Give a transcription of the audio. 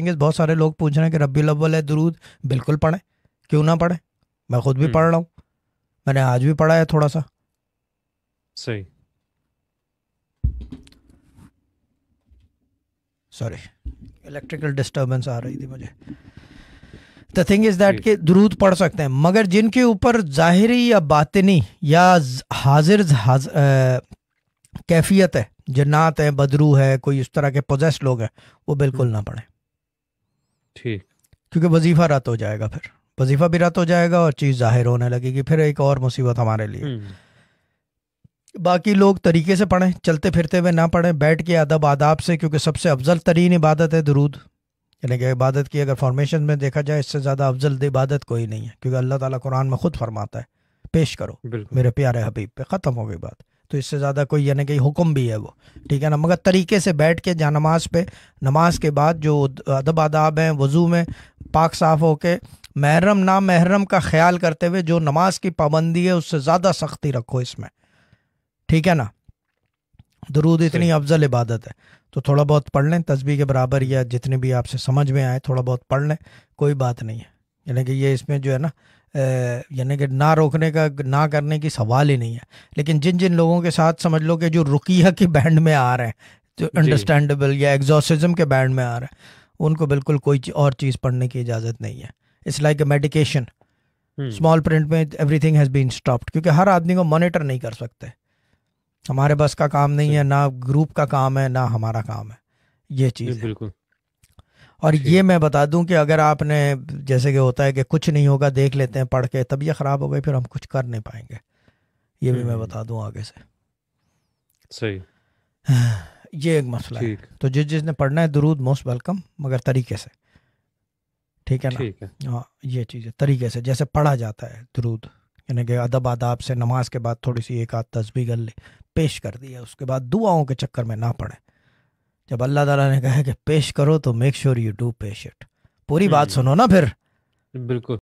Thing is बहुत सारे लोग पूछ रहे हैं कि रबी अव्वल है दरूद बिल्कुल पढ़ें क्यों ना पढ़ें मैं खुद भी हम्म। पढ़ रहा हूँ मैंने आज भी पढ़ा है थोड़ा सा सही सॉरी इलेक्ट्रिकल डिस्टर्बेंस आ रही थी मुझे द थिंग इज दैट कि दरूद पढ़ सकते हैं मगर जिनके ऊपर जाहिरी या बातनी या हाजिर कैफियत है जन्नात है बदरू है कोई उस तरह के पोजेस्ट लोग हैं वो बिल्कुल हम्म। ना पढ़ें ठीक क्योंकि वजीफा रद्द हो जाएगा फिर वजीफा भी रद्द हो जाएगा और चीज़ जाहिर होने लगेगी फिर एक और मुसीबत हमारे लिए हम्म। बाकी लोग तरीके से पढ़ें चलते फिरते हुए ना पढ़ें बैठ के अदब आदाब से क्योंकि सबसे अफजल तरीन इबादत है दरूद यानी कि इबादत की अगर फॉर्मेशन में देखा जाए इससे ज़्यादा अफजल इबादत कोई नहीं है क्योंकि अल्लाह ताला कुरान में ख़ुद फरमाता है पेश करो मेरे प्यारे हबीब पे ख़त्म हो गई बात तो इससे ज़्यादा कोई यानी कि हुक्म भी है वो ठीक है ना मगर तरीके से बैठ के जा नमाज पे नमाज के बाद जो अदब आदाब हैं वज़ू में पाक साफ़ होके महरम ना महरम का ख्याल करते हुए जो नमाज की पाबंदी है उससे ज़्यादा सख्ती रखो इसमें ठीक है ना दरूद इतनी अफजल इबादत है तो थोड़ा बहुत पढ़ लें तस्बी के बराबर या जितने भी आपसे समझ में आए थोड़ा बहुत पढ़ लें कोई बात नहीं है यानी कि ये इसमें जो है ना यानी कि ना रोकने का ना करने की सवाल ही नहीं है लेकिन जिन जिन लोगों के साथ समझ लो कि जो रुकिया की बैंड में आ रहे हैं जो अंडरस्टैंडेबल या एग्जॉसिज्म के बैंड में आ रहे हैं उनको बिल्कुल कोई और चीज़ पढ़ने की इजाज़त नहीं है it's like a medication small print में एवरीथिंग हैज़ बीन स्टॉप्ड क्योंकि हर आदमी को मॉनिटर नहीं कर सकते हमारे बस का काम नहीं है ना ग्रुप का काम है ना हमारा काम है ये चीज़ बिल्कुल और ये मैं बता दूं कि अगर आपने जैसे कि होता है कि कुछ नहीं होगा देख लेते हैं पढ़ के तबीयत ख़राब हो गई फिर हम कुछ कर नहीं पाएंगे ये भी मैं हम्म। बता दूं आगे से सही ये एक मसला है तो जिस जिसने पढ़ना है दरूद मोस्ट वेलकम मगर तरीके से ठीक है ना हाँ ये चीज़ है तरीके से जैसे पढ़ा जाता है दरूद यानी कि अदब आदाब से नमाज के बाद थोड़ी सी एक आध तस्वीर गल पेश कर दी है उसके बाद दुआओं के चक्कर में ना पढ़े जब अल्लाह ताला ने कहा कि पेश करो तो मेक श्योर यू डू पेश इट पूरी बात हम्म। सुनो ना फिर बिल्कुल